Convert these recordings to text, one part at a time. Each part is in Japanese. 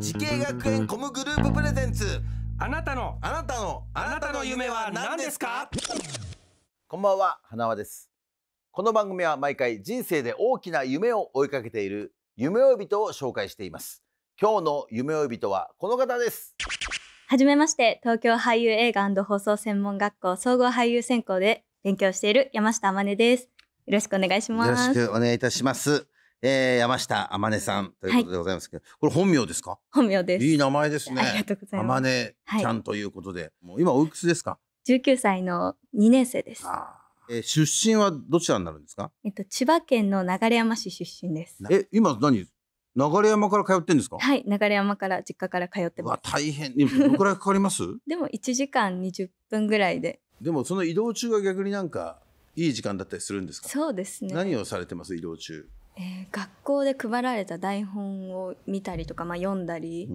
時系学園コムグループプレゼンツあなたのあなたのあなたの夢は何ですかこんばんは花輪ですこの番組は毎回人生で大きな夢を追いかけている夢追い人を紹介しています今日の夢追い人はこの方ですはじめまして、東京俳優映画放送専門学校総合俳優専攻で勉強している山下天音です。よろしくお願いします。よろしくお願いいたします。えー、山下天音さんということでございますけど、はい、これ本名ですか本名です。いい名前ですね。ありがとうございます。天音ちゃんということで、はい、もう今おいくつですか ?19 歳の2年生です。えー、出身はどちらになるんですかえっと、千葉県の流山市出身です。え、今何流山から通ってんですか。はい、流山から実家から通ってます。大変、どのくらいかかります。でも一時間二十分ぐらいで。でもその移動中は逆になんかいい時間だったりするんですか。そうですね。何をされてます移動中。えー、学校で配られた台本を見たりとか、まあ、読んだり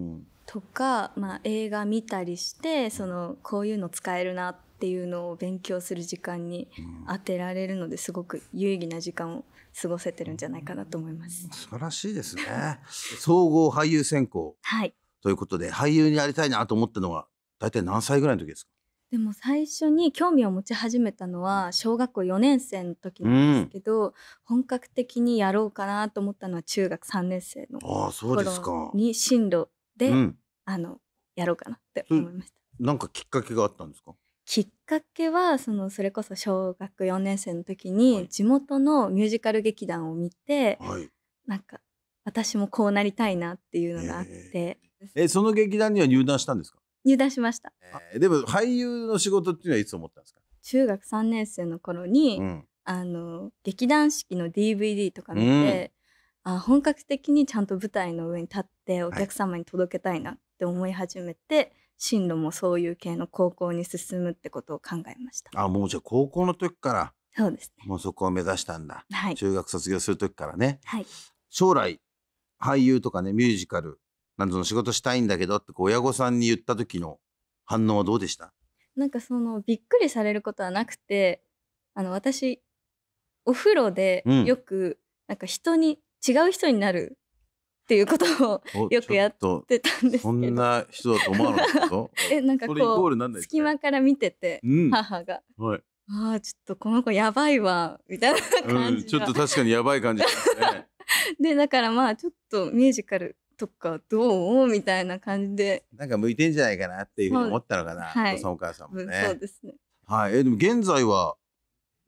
とか、うん、まあ、映画見たりしてそのこういうの使えるなってっていうのを勉強する時間に当てられるのですごく有意義な時間を過ごせてるんじゃないかなと思います。素晴らしいですね。総合俳優専攻、はい、ということで俳優になりたいなと思ったのは大体何歳ぐらいの時ですかでも最初に興味を持ち始めたのは小学校4年生の時なんですけど、うん、本格的にやろうかなと思ったのは中学3年生の頃に進路で、うん、あのやろうかなって思いました。なんかきっかけがあったんですかきっかけはそのそれこそ小学4年生の時に地元のミュージカル劇団を見て、はい、なんか私もこうなりたいなっていうのがあって、えー、その劇団には入団したんですか入団しました、えー、でも俳優の仕事っていうのはいつ思ったんですか中学3年生の頃に、うん、あの劇団四季の DVD とか見て、うん、あ本格的にちゃんと舞台の上に立ってお客様に届けたいなって思い始めて、はい進路もそういう系の高校に進むってことを考えましたあもうじゃあ高校の時からそうですねもうそこを目指したんだ、はい、中学卒業する時からね、はい、将来俳優とかねミュージカルなどの仕事したいんだけどって親御さんに言った時の反応はどうでしたなんかそのびっくりされることはなくてあの私お風呂でよく、なんか人に違う人になるていうことをよくやってたんですけどそんな人だと思わなかった えなんかこう隙間から見てて、うん、母が、はい、あちょっとこの子やばいわみたいな感じ、うん、ちょっと確かにやばい感じ でねでだからまあちょっとミュージカルとかどうみたいな感じでなんか向いてんじゃないかなっていうふうに思ったのかな、はい、お父さんお母さんもね、そうですねはいえでも現在は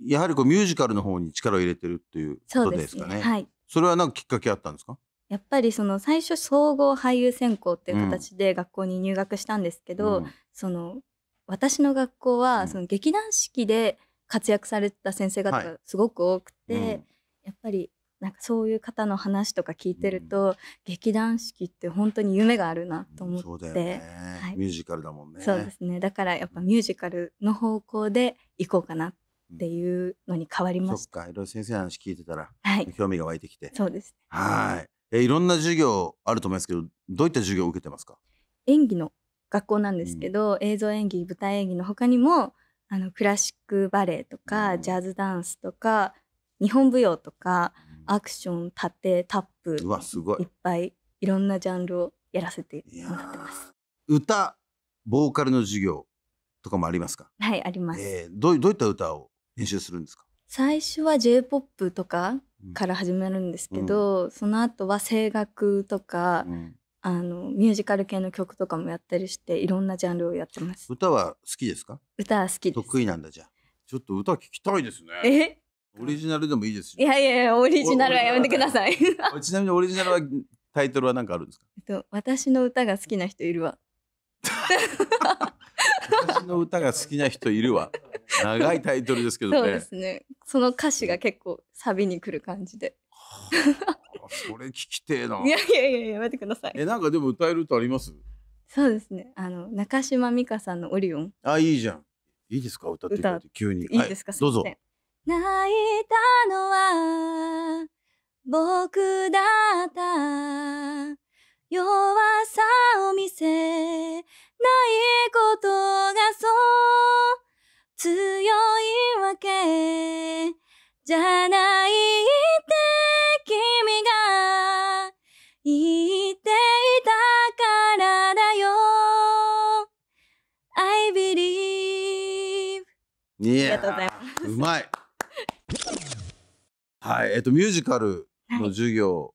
やはりこうミュージカルの方に力を入れてるっていうことですかね、ね、はいそれは何かきっかけあったんですかやっぱりその最初総合俳優専攻っていう形で学校に入学したんですけど、うん、その私の学校はその劇団四季で活躍された先生方がすごく多くて、はいうん、やっぱりなんかそういう方の話とか聞いてると、うん、劇団四季って本当に夢があるなと思って、うそうだよね、ミュージカルだもんねそうですねだからやっぱミュージカルの方向で行こうかなっていうのに変わりました、うん、そっかいろいろ先生の話聞いてたら、はい、興味が湧いてきてそうです、ね、はいえー、いろんな授業あると思いますけどどういった授業を受けてますか演技の学校なんですけど、うん、映像演技舞台演技の他にもあのクラシックバレエとか、うん、ジャズダンスとか日本舞踊とか、うん、アクション縦タップうわすごいいっぱいいろんなジャンルをやらせてもらってます。歌ボーカルの授業とかもありますかはいあります、えー、どうどういった歌を練習するんですか最初は J-POP とかから始めるんですけど、うん、その後は声楽とか、うん、あのミュージカル系の曲とかもやったりしていろんなジャンルをやってます歌は好きですか歌は好き得意なんだじゃちょっと歌聞きたいですねオリジナルでもいいですいやいやいやオリジナルはやめてください ちなみにオリジナルはタイトルは何かあるんですか、えっと、私の歌が好きな人いるわ私の歌が好きな人いるわ。長いタイトルですけどね。そうですね。その歌詞が結構サビにくる感じで。それ聞きてえな。いやいやいややめてください。えなんかでも歌える歌あります？そうですね。あの中島美嘉さんのオリオン。あいいじゃん。いいですか歌ってくれ急に。いいですか、はい、どうぞ。泣いたのは僕だった。弱さを見せことがそう強いわけじゃないって君が言っていたからだよ I believe ありがとうございますうまいはいえっとミュージカルの授業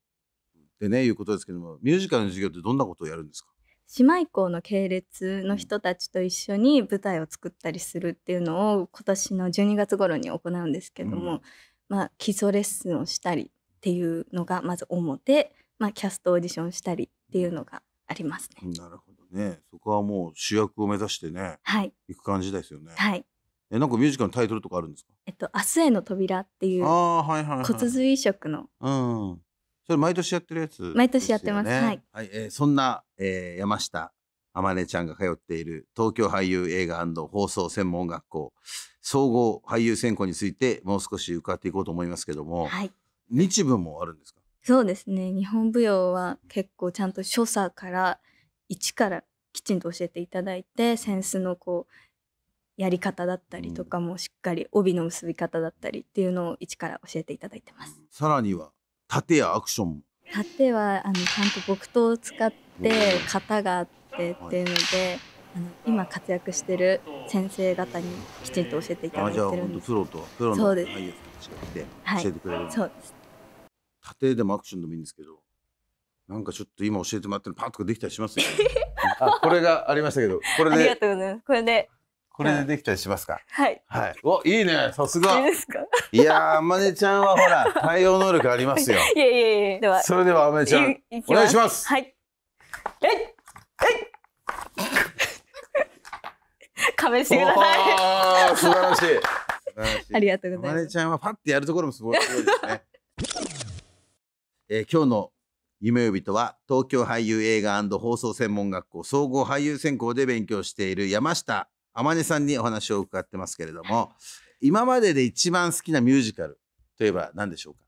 でね、はい、いうことですけどもミュージカルの授業ってどんなことをやるんですか姉妹校の系列の人たちと一緒に舞台を作ったりするっていうのを今年の12月頃に行うんですけども、うん、まあ、基礎レッスンをしたりっていうのがまず表、まあ、キャストオーディションしたりっていうのがありますね。なるほどねそこはもう主役を目指してね、はい、行く感じですよね。はいえなんかミュージカルのタイトルとかあるんですか。えっと明日への扉っていう骨髄移植のそれ毎年やってるやつ、ね、毎年やってます。はい。はい、えー、そんな、えー、山下天音ちゃんが通っている東京俳優映画放送専門学校総合俳優専攻についてもう少し伺っていこうと思いますけども、はい、日舞もあるんですかそうですね日本舞踊は結構ちゃんと所作から一からきちんと教えていただいてセンスのこうやり方だったりとかもしっかり帯の結び方だったりっていうのを一から教えていただいてます。さらには縦やアクション縦はあのちゃんと木刀を使って型があってっていうので、あの今活躍してる先生方にきちんと教えていただいてるんですあじゃあプロとプロの俳優さんたちがいて教えてくれる、はい、そうです縦でもアクションでもいいんですけどなんかちょっと今教えてもらってるパッとかできたりしますよ、ね、あこれがありましたけどこれでありがとうございますこれでこれでできたりしますか。はい。はい。お、いいね。さすが。いいですか。いやあまねちゃんはほら、対応能力ありますよ。いやいやいや。では。それでは、あまねちゃん。お願いします。はい。えい。えい。仮 面してください。素晴らしい。ありがとうございます。まねちゃんはパッてやるところもすごいですね。えー、今日の夢呼びとは東京俳優映画放送専門学校総合俳優専攻で勉強している山下天音さんにお話を伺ってますけれども、今までで一番好きなミュージカルといえば何でしょうか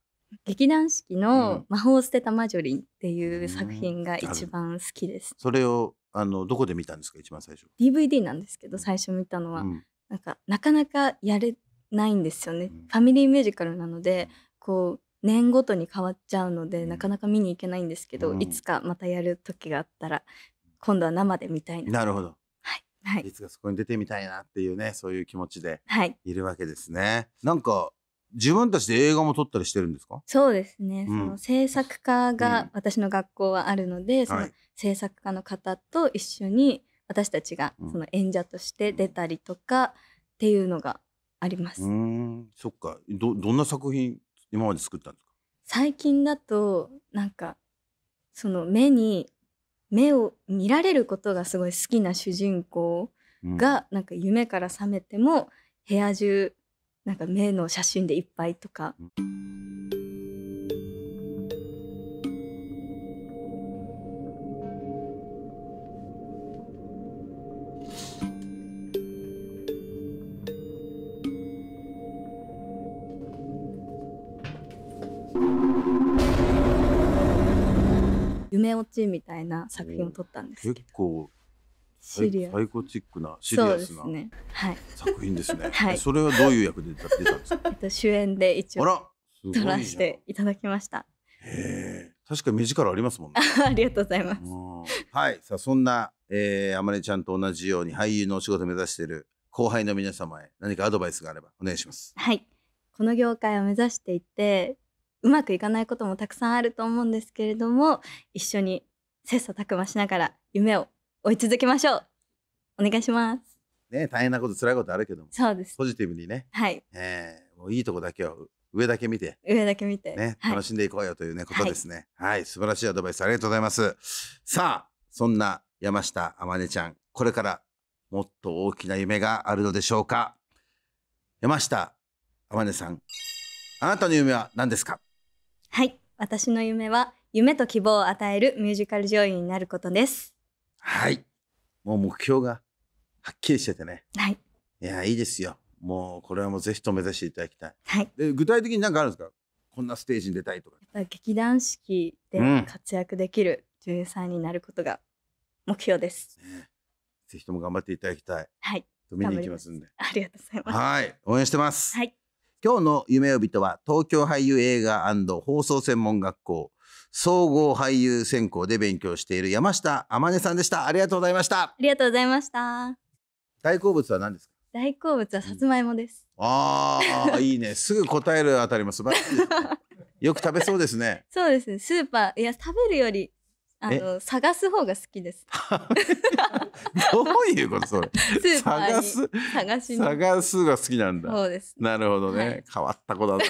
劇団四季の「魔法捨てたマジョリン」っていう作品が一番好きです、うん、それをあのどこで見たんですか一番最初 DVD なんですけど最初見たのは、うん、なんかなかなかやれないんですよね、うん、ファミリーミュージカルなのでこう年ごとに変わっちゃうので、なかなか見に行けないんですけど、いつかまたやる時があったら今度は生で見たいななるほどはい、いつかそこに出てみたいなっていうねそういう気持ちでいるわけですね。はい、なんか自分たちで映画も撮ったりしてるんですかそうですね、うん、その制作家が私の学校はあるので、うん、その制作家の方と一緒に私たちがその演者として出たりとかっていうのがあります。うんそっかどどんな作品今まで作ったんですか最近だとなんかその目に目を見られることがすごい好きな主人公が、うん、なんか夢から覚めても部屋中なんか目の写真でいっぱいとか。うんメ落ちみたいな作品を撮ったんです結構シリサイコチックなシリアスな、ねはい、作品ですね。はい、それはどういう役で出たんですか。主演で一応撮らせていただきました。へ確か目力ありますもんね。ありがとうございます。はい、さあそんな、えー、あまりちゃんと同じように俳優のお仕事目指している後輩の皆様へ何かアドバイスがあればお願いします。はい、この業界を目指していてうまくいかないこともたくさんあると思うんですけれども一緒に切磋琢磨しながら夢を追い続けましょうお願いしますね大変なこと辛いことあるけどもそうですポジティブにねはい、えー、もういいとこだけを上だけ見て上だけ見て、ね、はい、楽しんでいこうよというねことですね、はい、はい、素晴らしいアドバイスありがとうございますさあそんな山下天音ちゃんこれからもっと大きな夢があるのでしょうか山下天音さんあなたの夢は何ですかはい。私の夢は、夢と希望を与えるミュージカル女優になることです。はい。もう目標がはっきりしててね。はい。いや、いいですよ。もうこれはもうぜひと目指していただきたい。はい。で具体的に何かあるんですかこんなステージに出たいとか。やっぱ劇団四季で活躍できる女優さんになることが目標です。うんね、ぜひとも頑張っていただきたい。はい。見に行きますんで。ありがとうございます。はい。応援してます。はい。今日の夢呼びとは東京俳優映画放送専門学校総合俳優専攻で勉強している山下天音さんでしたありがとうございましたありがとうございました大好物は何ですか大好物はさつまいもです、うん、ああいいね すぐ答えるあたりも素晴らしい、ね、よく食べそうですね そうですねスーパーいや食べるよりあの探す方が好きです。どういうことそれ。探す探探すが好きなんだ。そうです、ね、なるほどね、はい、変わった子だな。